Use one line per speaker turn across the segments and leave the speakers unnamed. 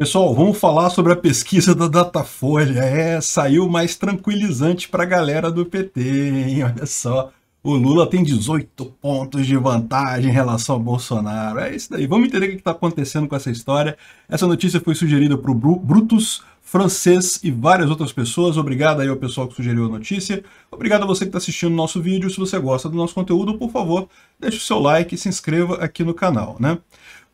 Pessoal, vamos falar sobre a pesquisa da Datafolha. É, saiu mais tranquilizante para a galera do PT, hein? Olha só. O Lula tem 18 pontos de vantagem em relação ao Bolsonaro. É isso daí. Vamos entender o que está acontecendo com essa história. Essa notícia foi sugerida para o Brutus, Francês e várias outras pessoas. Obrigado aí ao pessoal que sugeriu a notícia. Obrigado a você que está assistindo o nosso vídeo. Se você gosta do nosso conteúdo, por favor, deixe o seu like e se inscreva aqui no canal, né?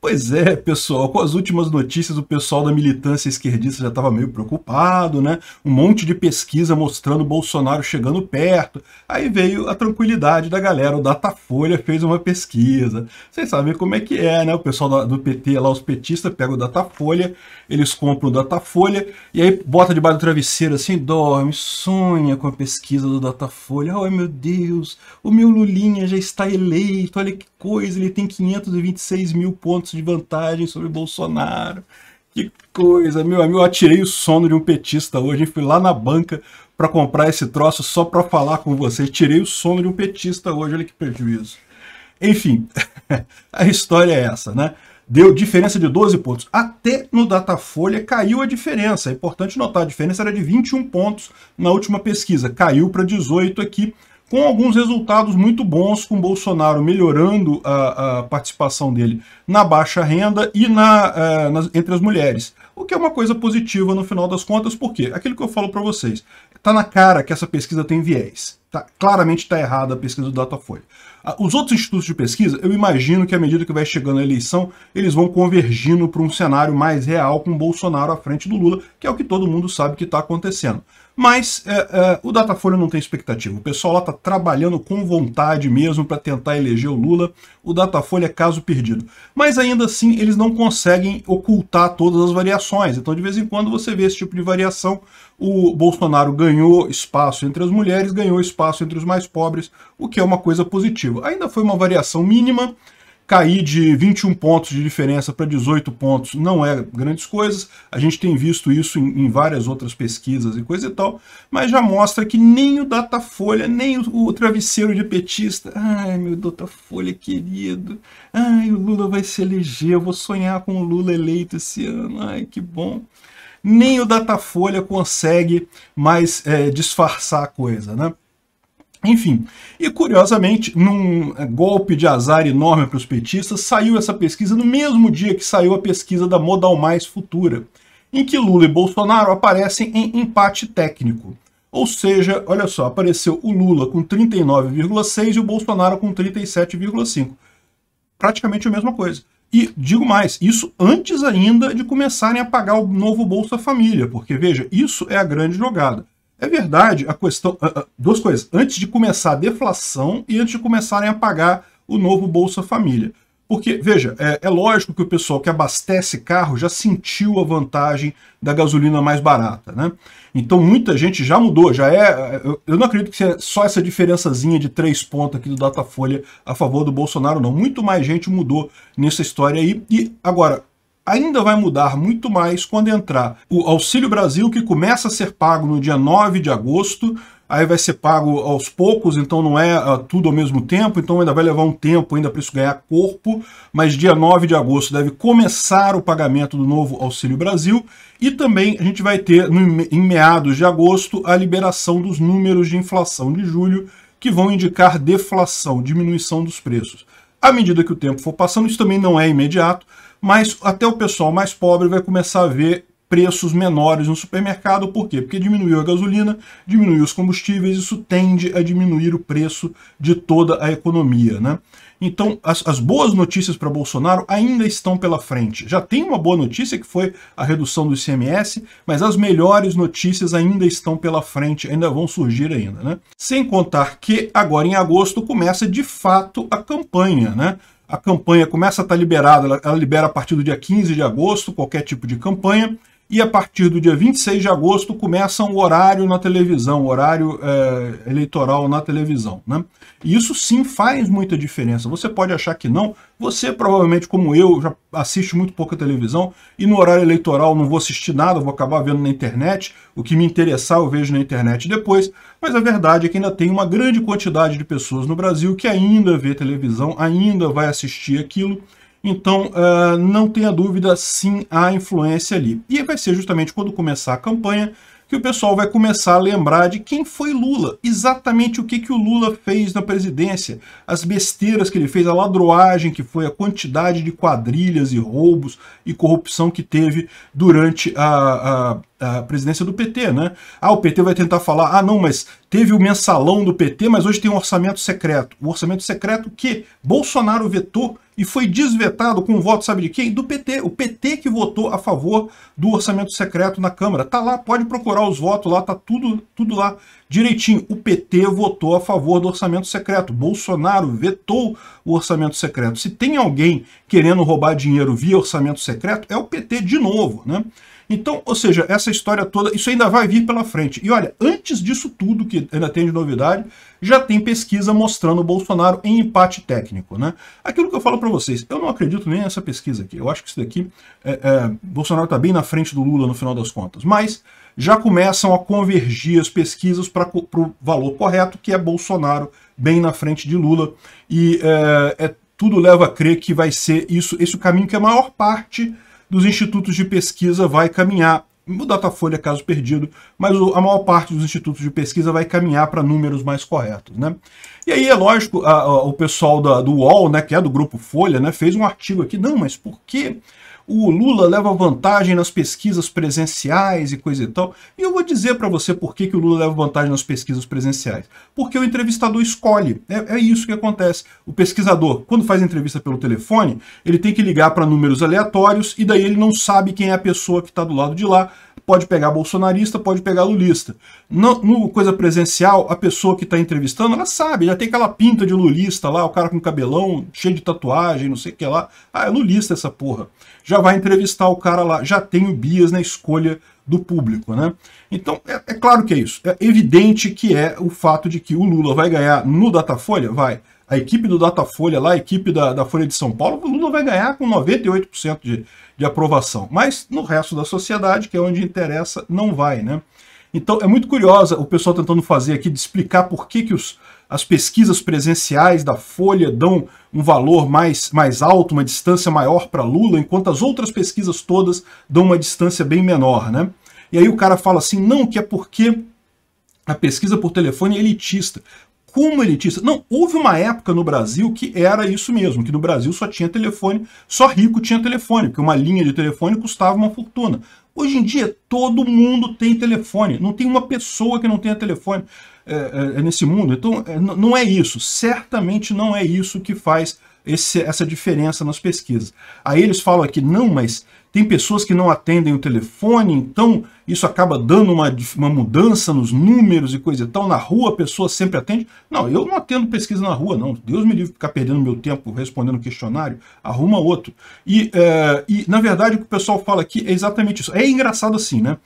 Pois é, pessoal, com as últimas notícias, o pessoal da militância esquerdista já estava meio preocupado, né? Um monte de pesquisa mostrando Bolsonaro chegando perto. Aí veio a tranquilidade da galera. O Datafolha fez uma pesquisa. Vocês sabem como é que é, né? O pessoal do PT lá, os petistas, pega o Datafolha, eles compram o Datafolha e aí bota debaixo do travesseiro assim, dorme, sonha com a pesquisa do Datafolha. Ai oh, meu Deus, o meu Lulinha já está eleito, olha que coisa, ele tem 526 mil pontos de vantagem sobre Bolsonaro. Que coisa, meu amigo, eu atirei o sono de um petista hoje, fui lá na banca para comprar esse troço só para falar com vocês. Tirei o sono de um petista hoje, olha que prejuízo. Enfim, a história é essa, né? Deu diferença de 12 pontos. Até no Datafolha caiu a diferença. É importante notar, a diferença era de 21 pontos na última pesquisa. Caiu para 18 aqui com alguns resultados muito bons, com Bolsonaro melhorando a, a participação dele na baixa renda e na, a, eh, nas, entre as mulheres. O que é uma coisa positiva no final das contas, porque aquilo que eu falo para vocês, está na cara que essa pesquisa tem viés. Tá, claramente está errada a pesquisa do Datafolha. Os outros institutos de pesquisa, eu imagino que à medida que vai chegando a eleição, eles vão convergindo para um cenário mais real com Bolsonaro à frente do Lula, que é o que todo mundo sabe que está acontecendo. Mas é, é, o Datafolha não tem expectativa. O pessoal lá está trabalhando com vontade mesmo para tentar eleger o Lula. O Datafolha é caso perdido. Mas ainda assim, eles não conseguem ocultar todas as variações. Então, de vez em quando, você vê esse tipo de variação. O Bolsonaro ganhou espaço entre as mulheres, ganhou espaço entre os mais pobres, o que é uma coisa positiva. Ainda foi uma variação mínima, Cair de 21 pontos de diferença para 18 pontos não é grandes coisas. A gente tem visto isso em, em, várias outras pesquisas e coisa e tal, mas já mostra que nem o Datafolha, nem o, o travesseiro de petista. Ai, meu Datafolha querido. Ai, o Lula vai se eleger. Eu vou sonhar com o Lula eleito esse ano. Ai, que bom nem o Datafolha consegue mais é, disfarçar a coisa, né? Enfim, e curiosamente, num é, golpe de azar enorme para os petistas, saiu essa pesquisa no mesmo dia que saiu a pesquisa da Modal Mais Futura, em que Lula e Bolsonaro aparecem em empate técnico. Ou seja, olha só, apareceu o Lula com 39,6 e o Bolsonaro com 37,5. Praticamente a mesma coisa. E digo mais, isso antes ainda de começarem a pagar o novo Bolsa Família, porque veja, isso é a grande jogada. É verdade, a questão. Duas coisas. Antes de começar a deflação e antes de começarem a pagar o novo Bolsa Família. Porque, veja, é, é, lógico que o pessoal que abastece carro já sentiu a vantagem da gasolina mais barata, né? Então muita gente já mudou, já é... Eu não acredito que seja só essa diferençazinha de três pontos aqui do Datafolha a favor do Bolsonaro, não. Muito mais gente mudou nessa história aí. E agora, ainda vai mudar muito mais quando entrar o Auxílio Brasil, que começa a ser pago no dia 9 de agosto, aí vai ser pago aos poucos, então não é uh, tudo ao mesmo tempo, então ainda vai levar um tempo ainda para isso ganhar corpo, mas dia 9 de agosto deve começar o pagamento do novo Auxílio Brasil e também a gente vai ter no, em meados de agosto a liberação dos números de inflação de julho que vão indicar deflação, diminuição dos preços. À medida que o tempo for passando, isso também não é imediato, mas até o pessoal mais pobre vai começar a ver preços menores no supermercado, por quê? Porque diminuiu a gasolina, diminuiu os combustíveis, isso tende a diminuir o preço de toda a economia, né? Então, as, as boas notícias para Bolsonaro ainda estão pela frente. Já tem uma boa notícia, que foi a redução do ICMS, mas as melhores notícias ainda estão pela frente, ainda vão surgir ainda, né? Sem contar que agora em agosto começa de fato a campanha, né? A campanha começa a estar tá liberada, ela, ela libera a partir do dia 15 de agosto qualquer tipo de campanha. E a partir do dia 26 de agosto começa um horário na televisão, horário é, eleitoral na televisão. Né? E isso sim faz muita diferença. Você pode achar que não. Você, provavelmente, como eu, já assiste muito pouca televisão e no horário eleitoral não vou assistir nada, vou acabar vendo na internet. O que me interessar eu vejo na internet depois. Mas a verdade é que ainda tem uma grande quantidade de pessoas no Brasil que ainda vê televisão, ainda vai assistir aquilo. Então, uh, não tenha dúvida, sim, há influência ali. E vai ser justamente quando começar a campanha que o pessoal vai começar a lembrar de quem foi Lula, exatamente o que, que o Lula fez na presidência, as besteiras que ele fez, a ladroagem que foi, a quantidade de quadrilhas e roubos e corrupção que teve durante a, a, a presidência do PT, né? Ah, o PT vai tentar falar, ah não, mas teve o mensalão do PT, mas hoje tem um orçamento secreto. O orçamento secreto que Bolsonaro vetou e foi desvetado com o um voto, sabe de quem? Do PT. O PT que votou a favor do orçamento secreto na Câmara. Tá lá, pode procurar os votos lá, tá tudo, tudo lá direitinho. O PT votou a favor do orçamento secreto. Bolsonaro vetou o orçamento secreto. Se tem alguém querendo roubar dinheiro via orçamento secreto, é o PT de novo, né? Então, ou seja, essa história toda, isso ainda vai vir pela frente. E olha, antes disso tudo que ainda tem de novidade, já tem pesquisa mostrando o Bolsonaro em empate técnico. Né? Aquilo que eu falo para vocês, eu não acredito nem nessa pesquisa aqui. Eu acho que isso daqui, é, é, Bolsonaro está bem na frente do Lula no final das contas. Mas já começam a convergir as pesquisas para o valor correto, que é Bolsonaro bem na frente de Lula. E é, é tudo leva a crer que vai ser isso, esse o caminho que a maior parte dos institutos de pesquisa vai caminhar o Datafolha, caso perdido, mas a maior parte dos institutos de pesquisa vai caminhar para números mais corretos. Né? E aí, é lógico, a, a, o pessoal da, do UOL, né, que é do grupo Folha, né, fez um artigo aqui, não, mas por que o Lula leva vantagem nas pesquisas presenciais e coisa e tal. E eu vou dizer para você por que, que o Lula leva vantagem nas pesquisas presenciais. Porque o entrevistador escolhe. É, é isso que acontece. O pesquisador, quando faz entrevista pelo telefone, ele tem que ligar para números aleatórios e daí ele não sabe quem é a pessoa que está do lado de lá pode pegar bolsonarista, pode pegar lulista. No, no coisa presencial, a pessoa que está entrevistando, ela sabe, já tem aquela pinta de lulista lá, o cara com cabelão, cheio de tatuagem, não sei o que lá. Ah, é lulista essa porra. Já vai entrevistar o cara lá, já tem o bias na escolha do público, né? Então, é, é claro que é isso. É evidente que é o fato de que o Lula vai ganhar no Datafolha? Vai a equipe do Datafolha lá, a equipe da, da Folha de São Paulo, o Lula vai ganhar com 98% de, de aprovação. Mas no resto da sociedade, que é onde interessa, não vai, né? Então é muito curiosa o pessoal tentando fazer aqui de explicar por que, que os, as pesquisas presenciais da Folha dão um valor mais, mais alto, uma distância maior para Lula, enquanto as outras pesquisas todas dão uma distância bem menor, né? E aí o cara fala assim, não, que é porque a pesquisa por telefone é elitista como elitista. Não, houve uma época no Brasil que era isso mesmo, que no Brasil só tinha telefone, só rico tinha telefone, porque uma linha de telefone custava uma fortuna. Hoje em dia, todo mundo tem telefone, não tem uma pessoa que não tenha telefone é, é, é nesse mundo. Então, é, não é isso, certamente não é isso que faz esse, essa diferença nas pesquisas. Aí eles falam aqui, não, mas tem pessoas que não atendem o telefone, então isso acaba dando uma, uma mudança nos números e coisa e tal. Na rua a pessoa sempre atende. Não, eu não atendo pesquisa na rua, não. Deus me livre ficar perdendo meu tempo respondendo questionário. Arruma outro. E, é, e na verdade, o que o pessoal fala aqui é exatamente isso. É engraçado assim, né?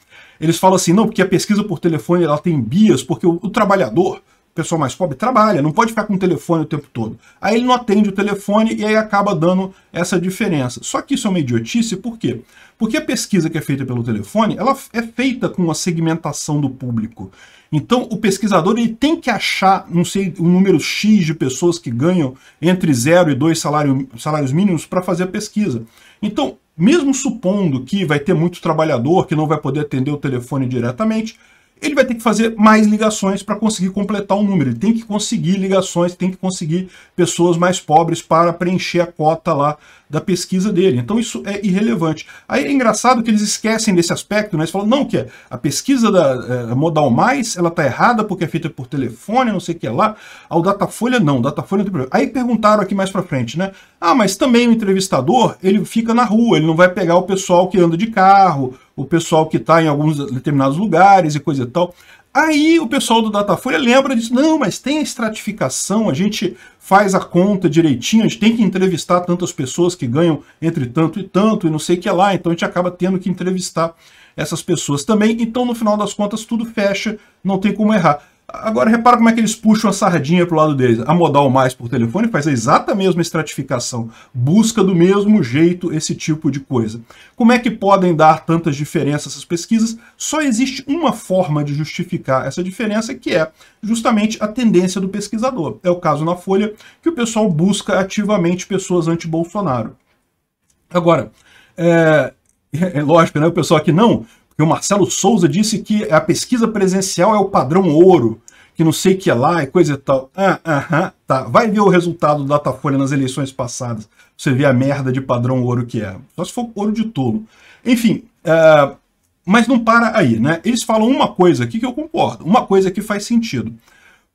Eles falam assim, não, porque a pesquisa por telefone ela tem bias, porque o, o trabalhador pessoa mais pobre trabalha, não pode ficar com o telefone o tempo todo. Aí ele não atende o telefone e aí acaba dando essa diferença. Só que isso é uma idiotice, por quê? Porque a pesquisa que é feita pelo telefone, ela é feita com a segmentação do público. Então, o pesquisador ele tem que achar, não sei, um número X de pessoas que ganham entre zero e dois salário, salários mínimos para fazer a pesquisa. Então, mesmo supondo que vai ter muito trabalhador que não vai poder atender o telefone diretamente, ele vai ter que fazer mais ligações para conseguir completar o número. Ele tem que conseguir ligações, tem que conseguir pessoas mais pobres para preencher a cota lá da pesquisa dele. Então isso é irrelevante. Aí é engraçado que eles esquecem desse aspecto, né? Eles falam, não, que a pesquisa da é, modal mais, ela tá errada porque é feita por telefone, não sei o que lá. Ao Datafolha, não, Datafolha não tem problema. Aí perguntaram aqui mais para frente, né? Ah, mas também o entrevistador, ele fica na rua, ele não vai pegar o pessoal que anda de carro, o pessoal que está em alguns determinados lugares e coisa e tal. Aí o pessoal do Datafolha lembra disso, não, mas tem a estratificação, a gente faz a conta direitinho, a gente tem que entrevistar tantas pessoas que ganham entre tanto e tanto e não sei o que lá, então a gente acaba tendo que entrevistar essas pessoas também, então no final das contas tudo fecha, não tem como errar. Agora repara como é que eles puxam a sardinha para o lado deles. A modal mais por telefone faz a exata mesma estratificação, busca do mesmo jeito esse tipo de coisa. Como é que podem dar tantas diferenças essas pesquisas? Só existe uma forma de justificar essa diferença, que é justamente a tendência do pesquisador. É o caso na Folha que o pessoal busca ativamente pessoas anti-Bolsonaro. Agora, é, é lógico, né? O pessoal aqui, não, e o Marcelo Souza disse que a pesquisa presencial é o padrão ouro, que não sei o que é lá, e é coisa e tal. Ah, aham, tá. Vai ver o resultado do Datafolha nas eleições passadas. Você vê a merda de padrão ouro que é. Só se for ouro de tolo. Enfim, uh, mas não para aí, né? Eles falam uma coisa aqui que eu concordo, uma coisa que faz sentido.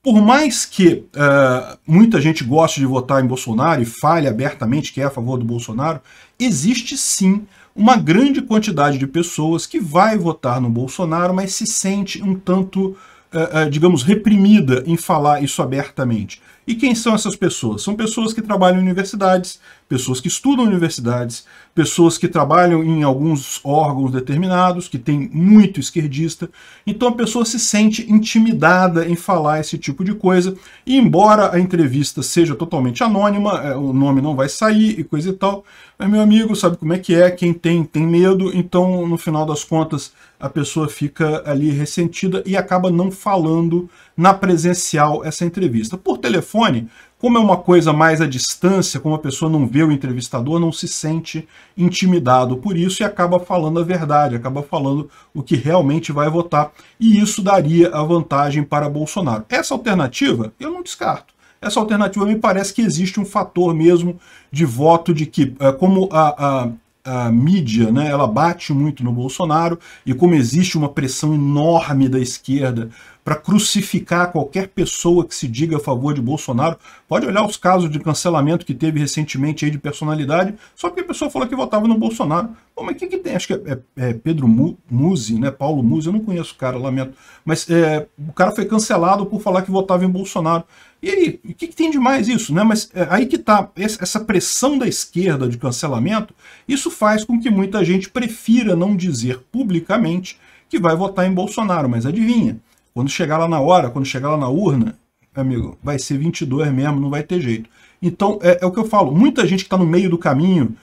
Por mais que uh, muita gente goste de votar em Bolsonaro e fale abertamente que é a favor do Bolsonaro, existe sim uma grande quantidade de pessoas que vai votar no Bolsonaro, mas se sente um tanto, eh, eh, digamos, reprimida em falar isso abertamente. E quem são essas pessoas? São pessoas que trabalham em universidades, pessoas que estudam universidades, pessoas que trabalham em alguns órgãos determinados, que tem muito esquerdista. Então a pessoa se sente intimidada em falar esse tipo de coisa. E embora a entrevista seja totalmente anônima, é, o nome não vai sair e coisa e tal, mas meu amigo sabe como é que é, quem tem, tem medo. Então no final das contas a pessoa fica ali ressentida e acaba não falando na presencial essa entrevista. Por telefone, como é uma coisa mais à distância, como a pessoa não vê o entrevistador, não se sente intimidado por isso e acaba falando a verdade, acaba falando o que realmente vai votar. E isso daria a vantagem para Bolsonaro. Essa alternativa eu não descarto. Essa alternativa me parece que existe um fator mesmo de voto de que, eh, como a, a a mídia, né, ela bate muito no Bolsonaro e como existe uma pressão enorme da esquerda para crucificar qualquer pessoa que se diga a favor de Bolsonaro, pode olhar os casos de cancelamento que teve recentemente aí de personalidade, só porque a pessoa falou que votava no Bolsonaro como mas que tem? Acho que é, é, é Pedro Muse né? Paulo Muse eu não conheço o cara, lamento. Mas é, o cara foi cancelado por falar que votava em Bolsonaro. E aí, o que, que tem de mais isso, né? Mas é, aí que tá, essa pressão da esquerda de cancelamento, isso faz com que muita gente prefira não dizer publicamente que vai votar em Bolsonaro. Mas adivinha, quando chegar lá na hora, quando chegar lá na urna, amigo, vai ser 22 mesmo, não vai ter jeito. Então, é, é o que eu falo, muita gente que está no meio do caminho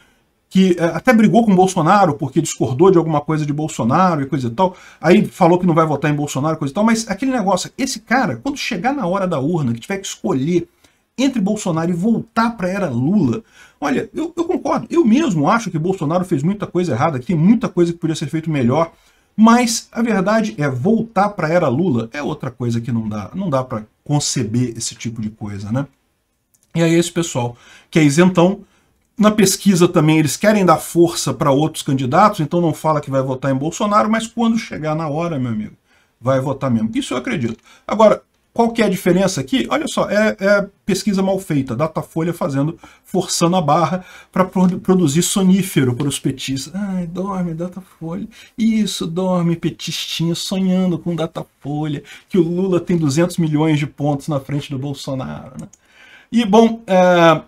que é, até brigou com Bolsonaro porque discordou de alguma coisa de Bolsonaro e coisa e tal. Aí falou que não vai votar em Bolsonaro, e coisa e tal. Mas aquele negócio, esse cara, quando chegar na hora da urna, que tiver que escolher entre Bolsonaro e voltar para a era Lula. Olha, eu, eu, concordo, eu mesmo acho que Bolsonaro fez muita coisa errada, que tem muita coisa que podia ser feito melhor, mas a verdade é voltar para a era Lula é outra coisa que não dá, não dá para conceber esse tipo de coisa, né? E aí esse é pessoal que é isentão na pesquisa também eles querem dar força para outros candidatos, então não fala que vai votar em Bolsonaro, mas quando chegar na hora, meu amigo, vai votar mesmo. Isso eu acredito. Agora, qual que é a diferença aqui? Olha só, é, é pesquisa mal feita, Datafolha fazendo, forçando a barra para produzir sonífero para os petistas. Ai, dorme, Datafolha. Isso, dorme, petistinha, sonhando com Datafolha, que o Lula tem 200 milhões de pontos na frente do Bolsonaro. Né? E, bom, é,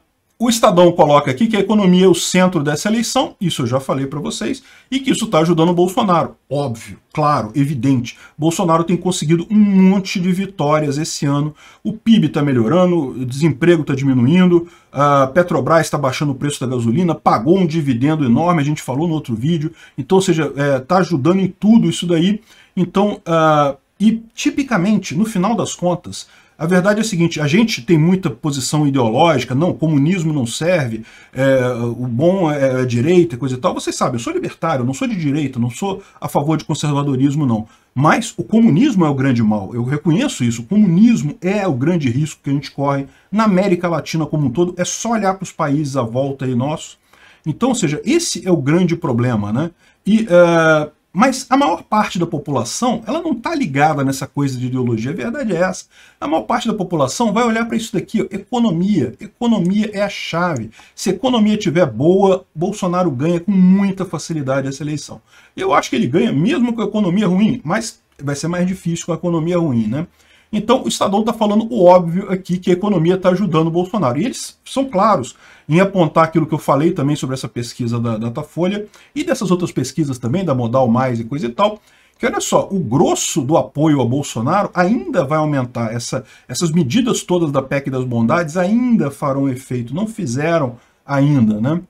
o Estadão coloca aqui que a economia é o centro dessa eleição, isso eu já falei para vocês, e que isso está ajudando o Bolsonaro. Óbvio, claro, evidente. Bolsonaro tem conseguido um monte de vitórias esse ano. O PIB está melhorando, o desemprego está diminuindo, a Petrobras está baixando o preço da gasolina, pagou um dividendo enorme, a gente falou no outro vídeo. Então, ou seja, está é, tá ajudando em tudo isso daí. Então, uh, e tipicamente, no final das contas, a verdade é o seguinte, a gente tem muita posição ideológica, não, comunismo não serve, é, o bom é, é a direita, coisa e tal. Vocês sabem, eu sou libertário, não sou de direita, não sou a favor de conservadorismo, não. Mas o comunismo é o grande mal, eu reconheço isso, o comunismo é o grande risco que a gente corre na América Latina como um todo, é só olhar para os países à volta aí nossos. Então, ou seja, esse é o grande problema, né? E... Uh, mas a maior parte da população, ela não está ligada nessa coisa de ideologia. A verdade é essa. A maior parte da população vai olhar para isso daqui, ó, economia. Economia é a chave. Se a economia estiver boa, Bolsonaro ganha com muita facilidade essa eleição. Eu acho que ele ganha mesmo com a economia ruim, mas vai ser mais difícil com a economia ruim, né? Então, o Estadão está falando o óbvio aqui, que a economia está ajudando o Bolsonaro. E eles são claros em apontar aquilo que eu falei também sobre essa pesquisa da Datafolha e dessas outras pesquisas também, da Modal Mais e coisa e tal, que olha só, o grosso do apoio a Bolsonaro ainda vai aumentar. Essa, essas medidas todas da PEC das bondades ainda farão efeito, não fizeram ainda, né?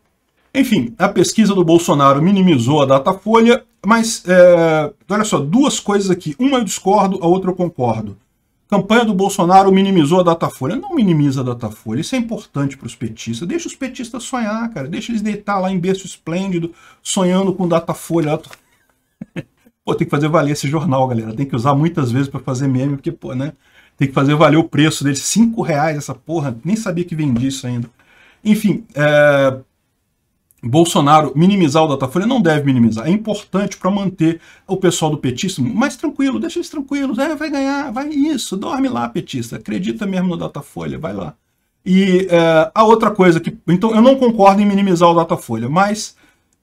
Enfim, a pesquisa do Bolsonaro minimizou a Datafolha, mas é, olha só, duas coisas aqui. Uma eu discordo, a outra eu concordo. Campanha do Bolsonaro minimizou a Datafolha. Não minimiza a Datafolha, isso é importante para os petistas. Deixa os petistas sonhar, cara. Deixa eles deitar lá em berço esplêndido, sonhando com Datafolha. Tá- pô, tem que fazer valer esse jornal, galera. Tem que usar muitas vezes para fazer meme, porque, pô, né? Tem que fazer valer o preço dele. Cinco reais essa porra. Nem sabia que vendia isso ainda. Enfim, é... Bolsonaro minimizar o Datafolha não deve minimizar. É importante para manter o pessoal do petismo mais tranquilo, deixa eles tranquilos, é, vai ganhar, vai isso, dorme lá, petista, acredita mesmo no Datafolha, vai lá. E é, a outra coisa que. Então, eu não concordo em minimizar o Datafolha, mas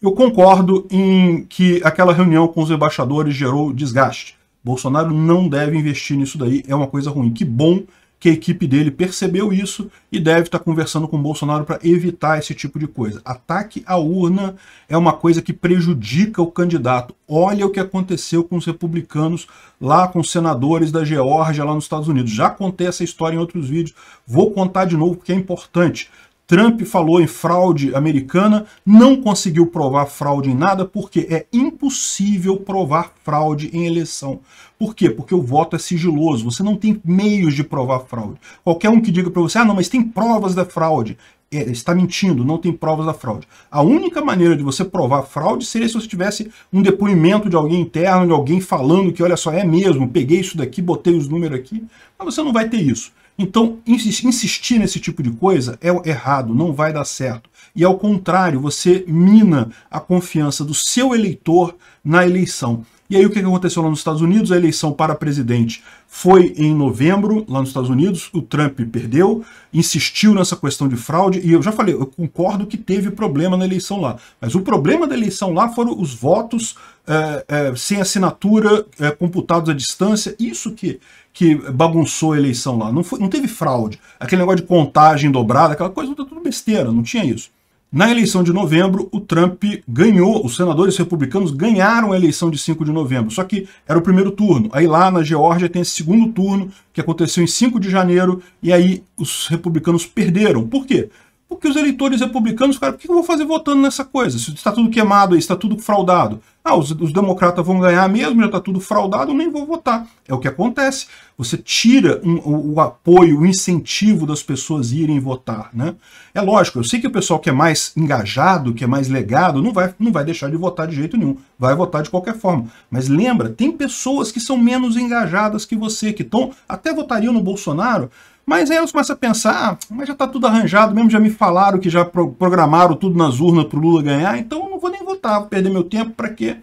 eu concordo em que aquela reunião com os embaixadores gerou desgaste. Bolsonaro não deve investir nisso daí, é uma coisa ruim. Que bom que a equipe dele percebeu isso e deve estar conversando com o Bolsonaro para evitar esse tipo de coisa. Ataque à urna é uma coisa que prejudica o candidato. Olha o que aconteceu com os republicanos lá, com os senadores da Geórgia lá nos Estados Unidos. Já contei essa história em outros vídeos, vou contar de novo porque é importante. Trump falou em fraude americana, não conseguiu provar fraude em nada, porque é impossível provar fraude em eleição. Por quê? Porque o voto é sigiloso, você não tem meios de provar fraude. Qualquer um que diga para você, ah, não, mas tem provas da fraude. É, está mentindo, não tem provas da fraude. A única maneira de você provar fraude seria se você tivesse um depoimento de alguém interno, de alguém falando que, olha só, é mesmo, peguei isso daqui, botei os números aqui, mas você não vai ter isso. Então, insistir nesse tipo de coisa é errado, não vai dar certo. E ao contrário, você mina a confiança do seu eleitor na eleição. E aí o que aconteceu lá nos Estados Unidos? A eleição para presidente foi em novembro, lá nos Estados Unidos, o Trump perdeu, insistiu nessa questão de fraude, e eu já falei, eu concordo que teve problema na eleição lá. Mas o problema da eleição lá foram os votos é, é, sem assinatura, é, computados à distância, isso que, que bagunçou a eleição lá. Não, foi, não teve fraude. Aquele negócio de contagem dobrada, aquela coisa, tá tudo besteira, não tinha isso. Na eleição de novembro, o Trump ganhou, os senadores republicanos ganharam a eleição de 5 de novembro, só que era o primeiro turno. Aí lá na Geórgia tem esse segundo turno, que aconteceu em 5 de janeiro, e aí os republicanos perderam. Por quê? Porque os eleitores republicanos, cara, o que eu vou fazer votando nessa coisa? Se está tudo queimado aí, está tudo fraudado. Ah, os, os democratas vão ganhar mesmo, já está tudo fraudado, eu nem vou votar. É o que acontece. Você tira um, o, o, apoio, o incentivo das pessoas irem votar. Né? É lógico, eu sei que o pessoal que é mais engajado, que é mais legado, não vai, não vai deixar de votar de jeito nenhum. Vai votar de qualquer forma. Mas lembra, tem pessoas que são menos engajadas que você, que estão até votariam no Bolsonaro, mas aí eles começam a pensar, ah, mas já está tudo arranjado, mesmo já me falaram que já pro programaram tudo nas urnas para o Lula ganhar, então eu não vou nem votar, vou perder meu tempo, para quê?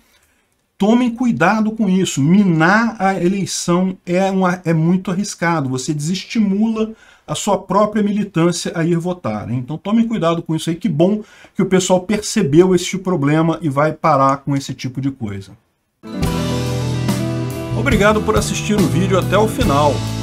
Tomem cuidado com isso, minar a eleição é, uma, é muito arriscado, você desestimula a sua própria militância a ir votar. Então tomem cuidado com isso aí, que bom que o pessoal percebeu esse problema e vai parar com esse tipo de coisa. Obrigado por assistir o vídeo até o final.